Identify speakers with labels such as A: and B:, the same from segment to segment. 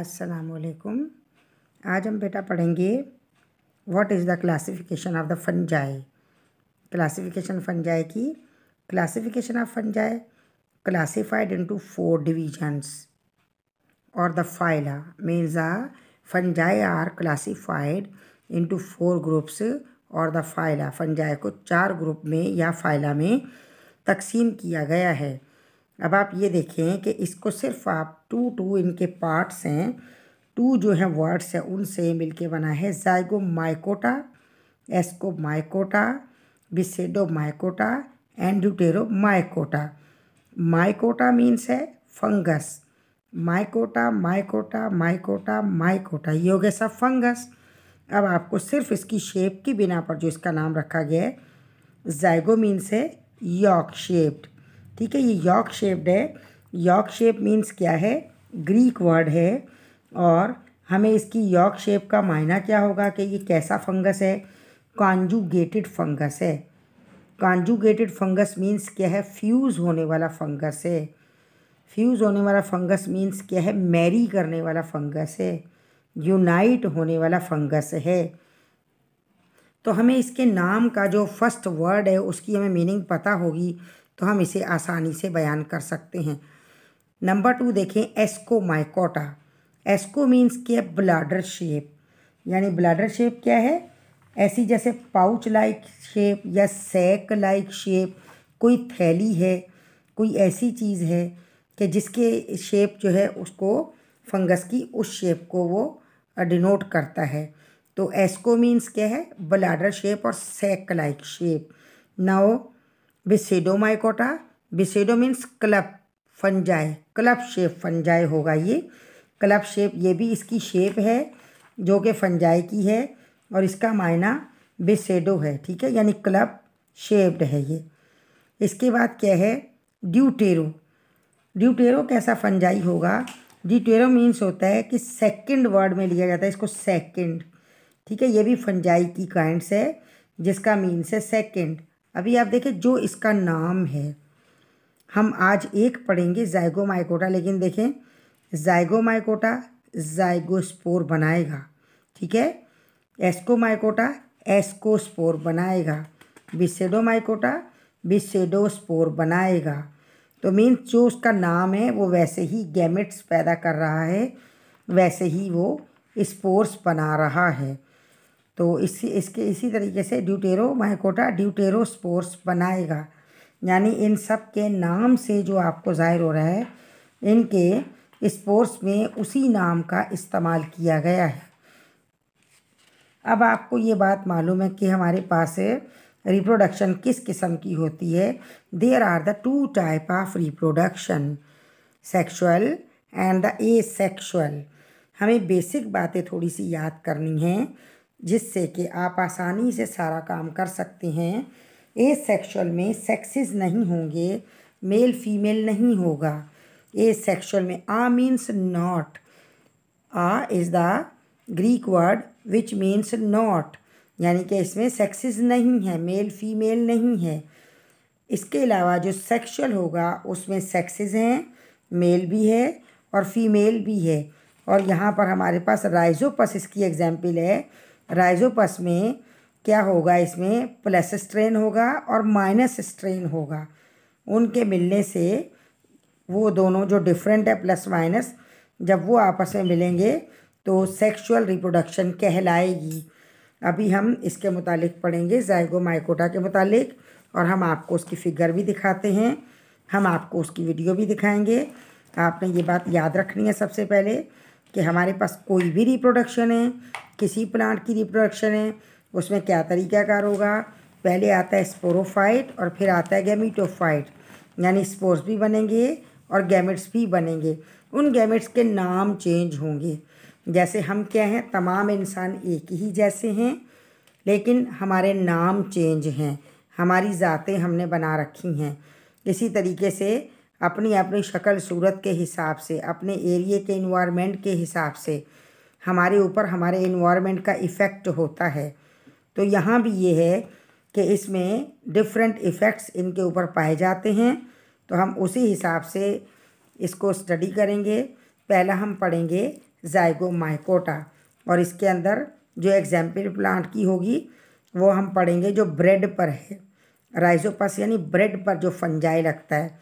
A: असलकुम आज हम बेटा पढ़ेंगे what is the classification of the fungi classification fungi की classification of fungi classified into four divisions और the phyla means the fungi are classified into four groups और the phyla fungi को चार ग्रुप में या फाइला में तकसीम किया गया है अब आप ये देखें कि इसको सिर्फ आप टू टू इनके पार्ट्स हैं टू जो हैं वर्ड्स हैं उनसे मिलके बना है Zygomycota Ascomycota Basidiomycota Deuteromycota mycota means है fungus mycota mycota mycota mycota ये हो गया सब फंगस अब आपको सिर्फ इसकी शेप की बिना पर जो इसका नाम रखा गया है जाइगो मीन्स है यॉक शेप्ड ठीक है ये यॉक शेप्ड है यॉक शेप मीन्स क्या है ग्रीक वर्ड है और हमें इसकी यॉक शेप का मायना क्या होगा कि ये कैसा फंगस है कॉन्जुगेटेड फंगस है कॉन्जुगेटेड फंगस मीन्स क्या है फ्यूज़ होने वाला फंगस है फ्यूज़ होने वाला फंगस मीन्स क्या है मैरी करने वाला फंगस है यूनाइट होने वाला फंगस है तो हमें इसके नाम का जो फर्स्ट वर्ड है उसकी हमें मीनिंग पता होगी तो हम इसे आसानी से बयान कर सकते हैं नंबर टू देखें एस्को माइकोटा एस्को मीन्स के ब्लाडर शेप यानी ब्लाडर शेप क्या है ऐसी जैसे पाउच लाइक शेप या सैक लाइक शेप कोई थैली है कोई ऐसी चीज़ है कि जिसके शेप जो है उसको फंगस की उस शेप को वो डिनोट करता है तो एस्को मीन्स क्या है ब्लाडर शेप और sac like shape now Basidiomycota basidio means club fungi club shape fungi होगा ये क्लब शेप ये भी इसकी शेप है जो कि फंजाए की है और इसका मायना बिसेडो है ठीक है यानी क्लब शेप्ड है ये इसके बाद क्या है ड्यूटेरो ड्यूटेरो कैसा फंजाई होगा ड्यूटेरो मीन्स होता है कि सेकंड वर्ड में लिया जाता है इसको सेकंड ठीक है ये भी फंजाई की काइंड्स है जिसका मीन्स है सेकंड अभी आप देखें जो इसका नाम है हम आज एक पढ़ेंगे माइकोटा लेकिन देखें माइकोटा जायगोस्पोर बनाएगा ठीक है एस्कोमाइकोटा एस्कोस्पोर बनाएगा बिसेडोमाइकोटा बिसेडोस्पोर बनाएगा तो मीन जो उसका नाम है वो वैसे ही गैमेट्स पैदा कर रहा है वैसे ही वो स्पोर्स बना रहा है तो इसी इसके इसी तरीके से ड्यूटेरो माइकोटा ड्यूटेरो स्पोर्स बनाएगा यानी इन सब के नाम से जो आपको ज़ाहिर हो रहा है इनके स्पोर्स में उसी नाम का इस्तेमाल किया गया है अब आपको ये बात मालूम है कि हमारे पास रिप्रोडक्शन किस किस्म की होती है there are the two type of reproduction sexual and the asexual हमें बेसिक बातें थोड़ी सी याद करनी हैं जिससे कि आप आसानी से सारा काम कर सकते हैं ए सेक्शुअल में सेक्सेस नहीं होंगे मेल फीमेल नहीं होगा ए सेक्शुअल में a means not a is the Greek word which means not यानी कि इसमें सेक्सेस नहीं है मेल फीमेल नहीं है इसके अलावा जो सेक्शुअल होगा उसमें सेक्सेस हैं मेल भी है और फीमेल भी है और यहाँ पर हमारे पास राइजोपस इसकी एग्जाम्पल है राइजोपस में क्या होगा इसमें प्लस स्ट्रेन होगा और माइनस स्ट्रेन होगा उनके मिलने से वो दोनों जो डिफरेंट है प्लस माइनस जब वो आपस में मिलेंगे तो सेक्सुअल रिप्रोडक्शन कहलाएगी अभी हम इसके मुतालिक पढ़ेंगे जायगो माइकोटा के मुतालिक और हम आपको उसकी फ़िगर भी दिखाते हैं हम आपको उसकी वीडियो भी दिखाएंगे आपने ये बात याद रखनी है सबसे पहले कि हमारे पास कोई भी रिप्रोडक्शन है किसी प्लांट की रिप्रोडक्शन है उसमें क्या तरीक़ाकार होगा पहले आता है स्पोरोफाइट और फिर आता है गैमिटोफाइट यानी स्पोर्स भी बनेंगे और गैमिट्स भी बनेंगे उन गैमिट्स के नाम चेंज होंगे जैसे हम क्या हैं तमाम इंसान एक ही जैसे हैं लेकिन हमारे नाम चेंज हैं हमारी ज़ातें हमने बना रखी हैं इसी तरीके से अपनी अपनी शक्ल सूरत के हिसाब से अपने एरिए के इन्वायरमेंट के हिसाब से हमारे ऊपर हमारे इन्वायरमेंट का इफ़ेक्ट होता है तो यहाँ भी ये है कि इसमें डिफरेंट इफ़ेक्ट्स इनके ऊपर पाए जाते हैं तो हम उसी हिसाब से इसको स्टडी करेंगे पहला हम पढ़ेंगे जायगो माइकोटा और इसके अंदर जो एग्जाम्पल प्लांट की होगी वो हम पढ़ेंगे जो ब्रेड पर है राइजोपस यानी ब्रेड पर जो फंजाई लगता है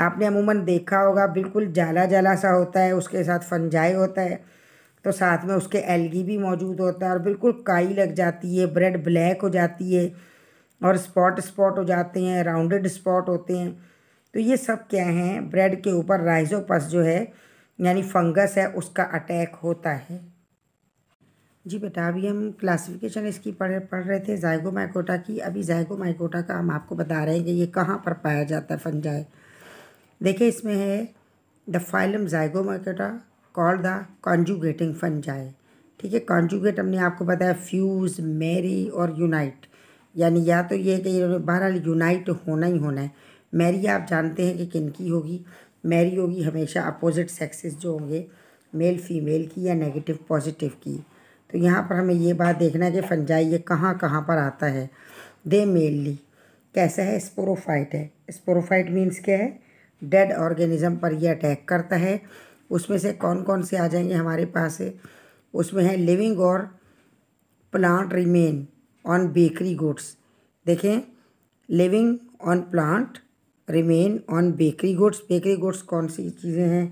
A: आपने अमूमन देखा होगा बिल्कुल जाला जाला सा होता है उसके साथ फंजाई होता है तो साथ में उसके एलगी भी मौजूद होता है और बिल्कुल काई लग जाती है ब्रेड ब्लैक हो जाती है और स्पॉट स्पॉट हो जाते हैं राउंडेड स्पॉट होते हैं तो ये सब क्या हैं ब्रेड के ऊपर राइजोपस जो है यानी फंगस है उसका अटैक होता है जी बेटा अभी हम क्लासिफिकेशन इसकी पढ़ पढ़ रहे थे जायगो माइकोटा की अभी जायगो माइकोटा का हम आपको बता रहे हैं कि ये कहाँ पर पाया जाता है फंजाई देखिए इसमें है the phylum Zygomycota call the fungi ठीक है कॉन्जुगेट हमने आपको बताया फ्यूज़ मैरी और यूनाइट यानी या तो ये कि बहरहाल यूनाइट होना ही होना है मैरी आप जानते हैं कि किन की होगी मैरी होगी हमेशा अपोजिट सेक्सेस जो होंगे मेल फीमेल की या नेगेटिव पॉजिटिव की तो यहाँ पर हमें ये बात देखना है कि फंजाई ये कहाँ कहाँ पर आता है दे मेनली कैसा है स्पोरोफाइट है स्पोरोफाइट मीन्स क्या है डेड ऑर्गेनिज्म पर यह अटैक करता है उसमें से कौन कौन से आ जाएंगे हमारे पास है उसमें है लिविंग और plant remain on bakery goods देखें living on plant remain on bakery goods bakery goods कौन सी चीज़ें हैं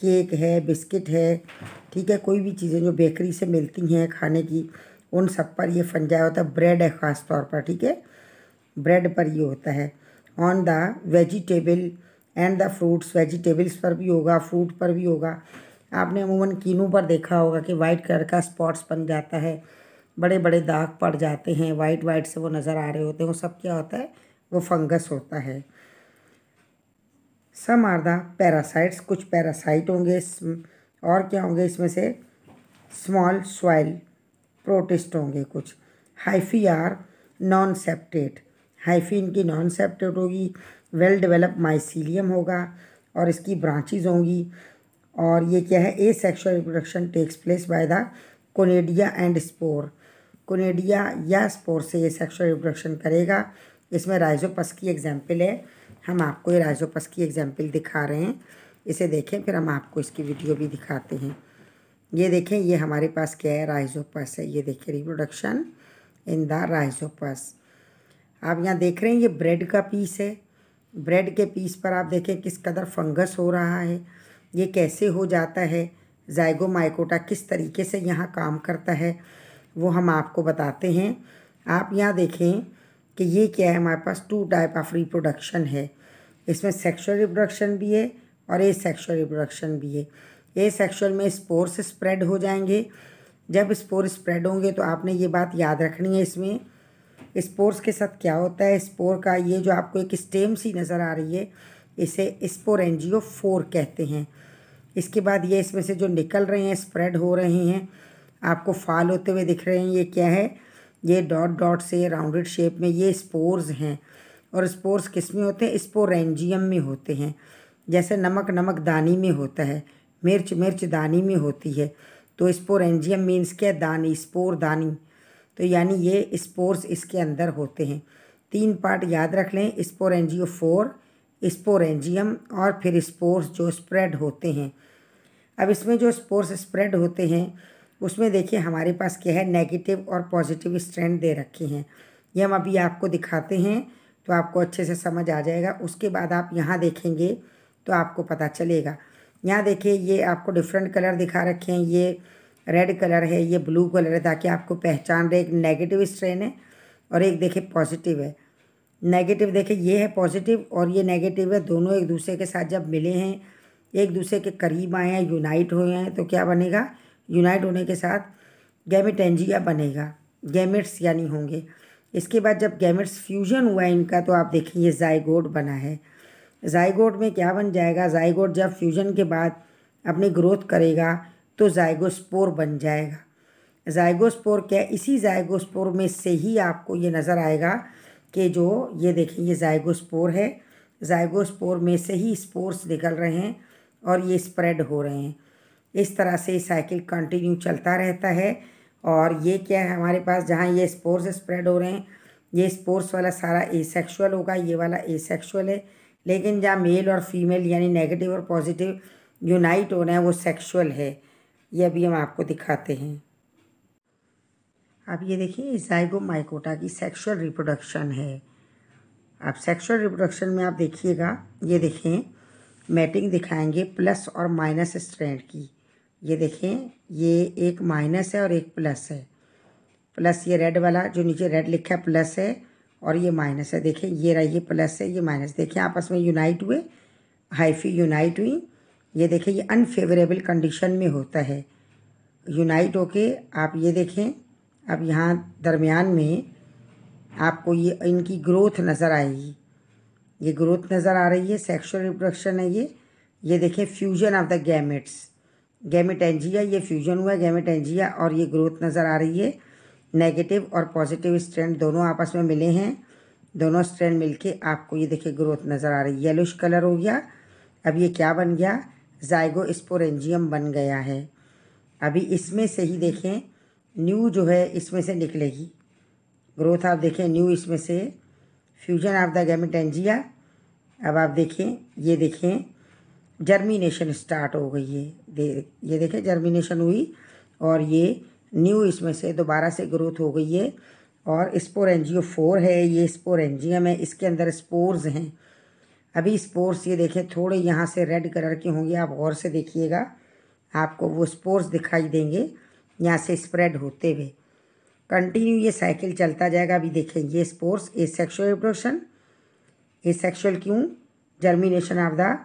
A: केक है बिस्किट है ठीक है कोई भी चीज़ें जो बेकरी से मिलती हैं खाने की उन सब पर ये फंजाया होता है ब्रेड है ख़ास तौर पर ठीक है ब्रेड पर ये होता है on the vegetable and the fruits vegetables पर भी होगा फ्रूट पर भी होगा आपने अमूमन कीनू पर देखा होगा कि वाइट कलर का स्पॉट्स बन जाता है बड़े बड़े दाग पड़ जाते हैं वाइट वाइट से वो नज़र आ रहे होते हैं वो सब क्या होता है वो फंगस होता है सम आर द पैरासाइट्स कुछ पैरासाइट होंगे और क्या होंगे इसमें से स्मॉल स्वाइल प्रोटिस्ट होंगे कुछ हाइफी आर नॉन सेप्टेट हाइफिन की नॉन सेप्टेड होगी वेल डेवलप माइसीलियम होगा और इसकी ब्रांचेज होंगी और ये क्या है asexual reproduction takes place by the conidia and spore conidia या स्पोर से ये सेक्शुअल रिप्रोडक्शन करेगा इसमें राइजोपस की एग्जाम्पल है हम आपको ये राइजोपस की एग्जाम्पल दिखा रहे हैं इसे देखें फिर हम आपको इसकी वीडियो भी दिखाते हैं ये देखें ये हमारे पास क्या है राइजोपस है ये देखें रिप्रोडक्शन इन द राइजोपस आप यहाँ देख रहे हैं ये ब्रेड का पीस है ब्रेड के पीस पर आप देखें किस कदर फंगस हो रहा है ये कैसे हो जाता है जायगो माइकोटा किस तरीके से यहाँ काम करता है वो हम आपको बताते हैं आप यहाँ देखें कि ये क्या है हमारे पास टू टाइप ऑफ रिप्रोडक्शन है इसमें सेक्सुअल रिप्रोडक्शन भी है और ए सेक्शुअल रिप्रोडक्शन भी है ए सेक्शुअल में स्पोर्स स्प्रेड हो जाएंगे जब स्पोर स्प्रेड होंगे तो आपने ये बात याद रखनी है इसमें स्पोर्स के साथ क्या होता है स्पोर का ये जो आपको एक स्टेम सी नज़र आ रही है इसे एनजीओ फोर कहते हैं इसके बाद ये इसमें से जो निकल रहे हैं स्प्रेड हो रहे हैं आपको फाल होते हुए दिख रहे हैं ये क्या है ये डॉट डॉट से राउंडेड शेप में ये स्पोर्स हैं और स्पोर्स किस में होते हैं स्पोरेंजियम में होते हैं जैसे नमक नमक दानी में होता है मिर्च मिर्च दानी में होती है तो स्पोरेंजियम मीन्स क्या दानी स्पोर दानी तो यानी ये स्पोर्स इसके अंदर होते हैं तीन पार्ट याद रख लें स्पोर एनजियो फोर स्पोरेंजियम और फिर स्पोर्स जो स्प्रेड होते हैं अब इसमें जो स्पोर्स स्प्रेड होते हैं उसमें देखिए हमारे पास क्या है नेगेटिव और पॉजिटिव स्ट्रेंड दे रखे हैं ये हम अभी आपको दिखाते हैं तो आपको अच्छे से समझ आ जाएगा उसके बाद आप यहाँ देखेंगे तो आपको पता चलेगा यहाँ देखिए ये आपको डिफरेंट कलर दिखा रखे हैं ये रेड कलर है ये ब्लू कलर है ताकि आपको पहचान रहे एक नेगेटिव स्ट्रेन है और एक देखे पॉजिटिव है नेगेटिव देखे ये है पॉजिटिव और ये नेगेटिव है दोनों एक दूसरे के साथ जब मिले हैं एक दूसरे के करीब आए हैं यूनाइट हुए हैं तो क्या बनेगा यूनाइट होने के साथ गैमिटेंजिया बनेगा गैमिट्स यानी होंगे इसके बाद जब गैमिट्स फ्यूजन हुआ है इनका तो आप देखिए जायगोड बना है जाइगोड में क्या बन जाएगा जायगोट जब फ्यूजन के बाद अपनी ग्रोथ करेगा तो जायगोस्पोर बन जाएगा जायगोस्पोर क्या इसी जायगोस्पोर में से ही आपको ये नज़र आएगा कि जो ये देखें ये जायगोस्पोर है जायगोस्पोर में से ही स्पोर्स निकल रहे हैं और ये स्प्रेड हो रहे हैं इस तरह से साइकिल कंटिन्यू चलता रहता है और ये क्या है हमारे पास जहाँ ये स्पोर्स स्प्रेड हो रहे हैं ये स्पोर्स वाला सारा एसेक्सुअल होगा ये वाला एसेक्सुअल है लेकिन जहाँ मेल और फीमेल यानी नेगेटिव और पॉजिटिव यूनाइट हो रहे हैं वो सेक्सुअल है ये अभी हम आपको दिखाते हैं आप ये देखिए जाइगो माइकोटा की सेक्सुअल रिप्रोडक्शन है आप सेक्सुअल रिप्रोडक्शन में आप देखिएगा ये देखें मैटिंग दिखाएंगे प्लस और माइनस स्ट्रैंड की ये देखें ये एक माइनस है और एक प्लस है प्लस ये रेड वाला जो नीचे रेड लिखा है प्लस है और ये माइनस है देखें ये रहा ये प्लस है ये माइनस देखें आपस में यूनाइट हुए हाइफी यूनाइट हुई ये देखें ये अनफेवरेबल कंडीशन में होता है यूनाइट होके आप ये देखें अब यहाँ दरमियान में आपको ये इनकी ग्रोथ नज़र आएगी ये ग्रोथ नज़र आ रही है सेक्सुअल रिप्रोडक्शन है ये ये देखें fusion of the gametes gametangia ये फ्यूजन हुआ है गैमेट एंजिया और ये ग्रोथ नज़र आ रही है नेगेटिव और पॉजिटिव स्ट्रेंड दोनों आपस में मिले हैं दोनों स्ट्रेंड मिलके आपको ये देखिए ग्रोथ नज़र आ रही है येलोश कलर हो गया अब ये क्या बन गया जायगो स्पोरेंजियम बन गया है अभी इसमें से ही देखें न्यू जो है इसमें से निकलेगी ग्रोथ आप देखें न्यू इसमें से फ्यूजन ऑफ द एंजिया अब आप देखें ये देखें जर्मिनेशन स्टार्ट हो गई है दे ये देखें जर्मिनेशन हुई और ये न्यू इसमें से दोबारा से ग्रोथ हो गई है और स्पोरेंजियो फोर है ये स्पोरेंजियम है इसके अंदर स्पोर्स हैं अभी स्पोर्स ये देखें थोड़े यहाँ से रेड कलर के होंगे आप गौर से देखिएगा आपको वो स्पोर्स दिखाई देंगे यहाँ से स्प्रेड होते हुए कंटिन्यू ये साइकिल चलता जाएगा अभी देखें ये spores asexual reproduction asexual क्यों germination of the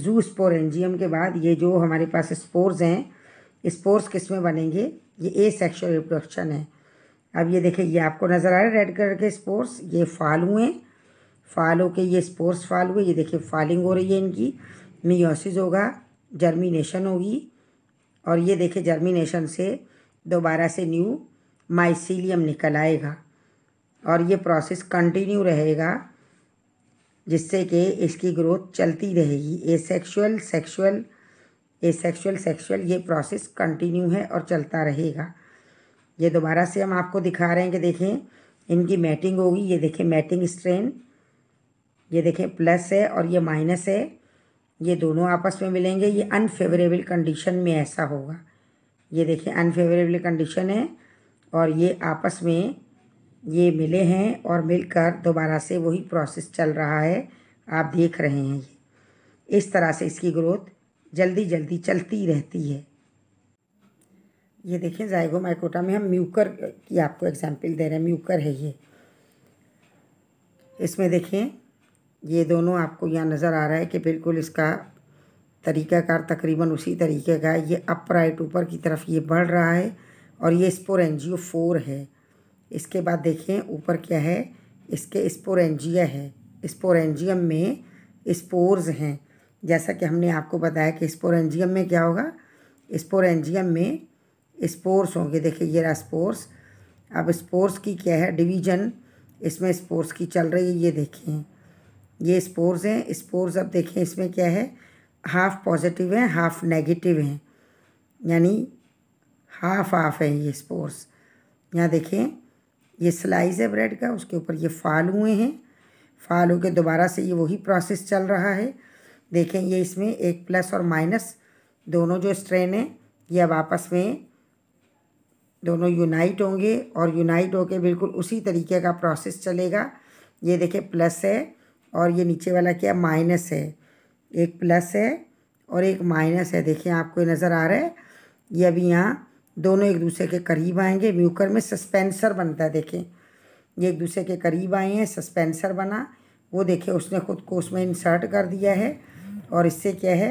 A: zoo sporangium के बाद ये जो हमारे पास स्पोर्स हैं स्पोर्स किस में बनेंगे ये ए सेक्शुअल रिप्रोडक्शन है अब ये देखें ये आपको नज़र आ रहा है रेड कलर के स्पोर्स ये फालू हैं फाल के ये स्पोर्स फाल हुए ये देखिए फॉलिंग हो रही है इनकी मियोसिस होगा जर्मिनेशन होगी और ये देखिए जर्मिनेशन से दोबारा से न्यू माइसीलियम निकल आएगा और ये प्रोसेस कंटिन्यू रहेगा जिससे कि इसकी ग्रोथ चलती रहेगी asexual sexual asexual sexual ये प्रोसेस कंटिन्यू है और चलता रहेगा ये दोबारा से हम आपको दिखा रहे हैं कि देखें इनकी मैटिंग होगी ये देखें मैटिंग स्ट्रेन ये देखें प्लस है और ये माइनस है ये दोनों आपस में मिलेंगे ये अनफेवरेबल कंडीशन में ऐसा होगा ये देखें अनफेवरेबल कंडीशन है और ये आपस में ये मिले हैं और मिलकर दोबारा से वही प्रोसेस चल रहा है आप देख रहे हैं ये इस तरह से इसकी ग्रोथ जल्दी जल्दी चलती रहती है ये देखें जायगो माइकोटा में हम म्यूकर की आपको एग्जांपल दे रहे हैं म्यूकर है ये इसमें देखें ये दोनों आपको यहाँ नज़र आ रहा है कि बिल्कुल इसका तरीक़ाकार तकरीबन उसी तरीके का है ये अप राइट ऊपर की तरफ ये बढ़ रहा है और ये स्पोर एनजियो फोर है इसके बाद देखें ऊपर क्या है इसके स्पोर एनजिया है स्पोर एनजियम में स्पोर्स हैं जैसा कि हमने आपको बताया कि स्पोर एनजियम में क्या होगा स्पोर एनजियम में स्पोर्स होंगे देखिए ये रहा स्पोर्स अब स्पोर्स की क्या है डिवीजन इसमें स्पोर्स की चल रही है ये देखें ये स्पोर्स हैं स्पोर्स अब देखें इसमें क्या है हाफ पॉजिटिव हैं हाफ नेगेटिव हैं यानी हाफ हाफ है ये स्पोर्स यहाँ देखें ये स्लाइस है ब्रेड का उसके ऊपर ये फाल हुए हैं फाल के दोबारा से ये वही प्रोसेस चल रहा है देखें ये इसमें एक प्लस और माइनस दोनों जो स्ट्रेन हैं ये अब आपस में दोनों यूनाइट होंगे और यूनाइट होकर बिल्कुल उसी तरीके का प्रोसेस चलेगा ये देखें प्लस है और ये नीचे वाला क्या माइनस है एक प्लस है और एक माइनस है देखिए आपको नज़र आ रहा है ये अभी यहाँ दोनों एक दूसरे के करीब आएंगे म्यूकर में सस्पेंसर बनता है देखें ये एक दूसरे के करीब आए हैं सस्पेंसर बना वो देखें उसने खुद को उसमें इंसर्ट कर दिया है और इससे क्या है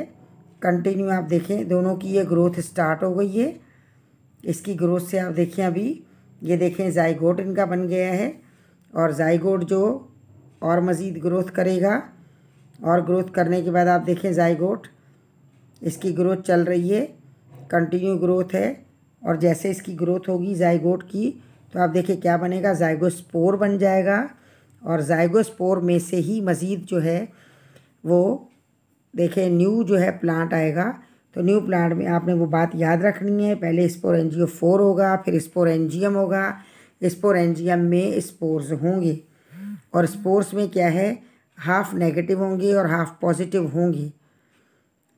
A: कंटिन्यू आप देखें दोनों की ये ग्रोथ स्टार्ट हो गई है इसकी ग्रोथ से आप देखें अभी ये देखें जाइगोट इनका बन गया है और जाइगोट जो और मज़ीद ग्रोथ करेगा और ग्रोथ करने के बाद आप देखें जाइगोट इसकी ग्रोथ चल रही है कंटिन्यू ग्रोथ है और जैसे इसकी ग्रोथ होगी जाइगोट की तो आप देखिए क्या बनेगा जाइगोस्पोर बन जाएगा और जाइगोस्पोर में से ही मज़ीद जो है वो देखें न्यू जो है प्लांट आएगा तो न्यू प्लांट में आपने वो बात याद रखनी है पहले स्पोर एनजीओ फोर होगा फिर स्पोर एनजीएम होगा स्पोर एनजीएम में स्पोर्स होंगे और स्पोर्ट्स में क्या है हाफ नेगेटिव होंगी और हाफ पॉजिटिव होंगी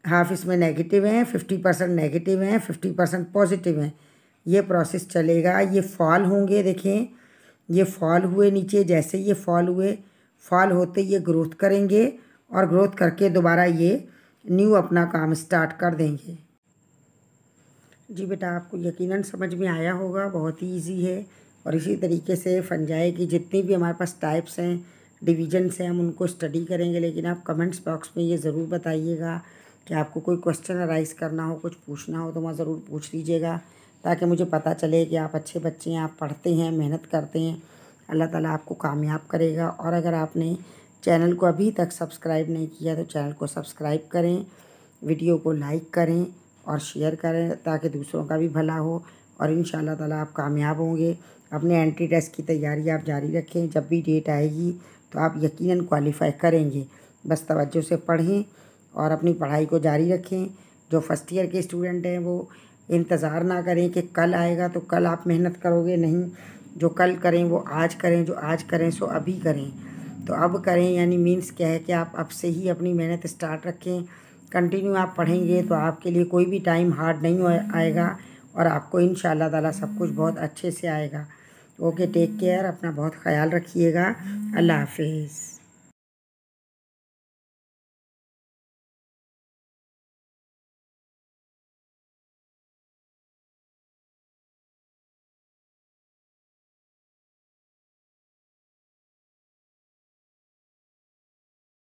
A: हाफ इसमें नेगेटिव हैं फिफ्टी परसेंट नेगेटिव हैं फिफ्टी परसेंट पॉजिटिव हैं ये प्रोसेस चलेगा ये फॉल होंगे देखें ये फॉल हुए नीचे जैसे ये फॉल हुए फॉल होते ये ग्रोथ करेंगे और ग्रोथ करके दोबारा ये न्यू अपना काम स्टार्ट कर देंगे जी बेटा आपको यकीनन समझ में आया होगा बहुत ही ईजी है और इसी तरीके से फंजाए की जितनी भी हमारे पास टाइप्स हैं डिवीजन्स हैं हम उनको स्टडी करेंगे लेकिन आप कमेंट्स बॉक्स में ये ज़रूर बताइएगा कि आपको कोई क्वेश्चन अराइज करना हो कुछ पूछना हो तो वहाँ ज़रूर पूछ लीजिएगा ताकि मुझे पता चले कि आप अच्छे बच्चे हैं आप पढ़ते हैं मेहनत करते हैं अल्लाह ताला आपको कामयाब करेगा और अगर आपने चैनल को अभी तक सब्सक्राइब नहीं किया तो चैनल को सब्सक्राइब करें वीडियो को लाइक करें और शेयर करें ताकि दूसरों का भी भला हो और इन ताला आप कामयाब होंगे अपने एंट्री टेस्ट की तैयारी आप जारी रखें जब भी डेट आएगी तो आप यकीनन क्वालिफाई करेंगे बस तवज्जो से पढ़ें और अपनी पढ़ाई को जारी रखें जो फर्स्ट ईयर के स्टूडेंट हैं वो इंतज़ार ना करें कि कल आएगा तो कल आप मेहनत करोगे नहीं जो कल करें वो आज करें जो आज करें सो अभी करें तो अब करें यानी मीन्स क्या है कि आप अब से ही अपनी मेहनत स्टार्ट रखें कंटिन्यू आप पढ़ेंगे तो आपके लिए कोई भी टाइम हार्ड नहीं आएगा और आपको इन ताला सब कुछ बहुत अच्छे से आएगा ओके टेक केयर अपना बहुत ख्याल रखिएगा अल्लाह हाफिज़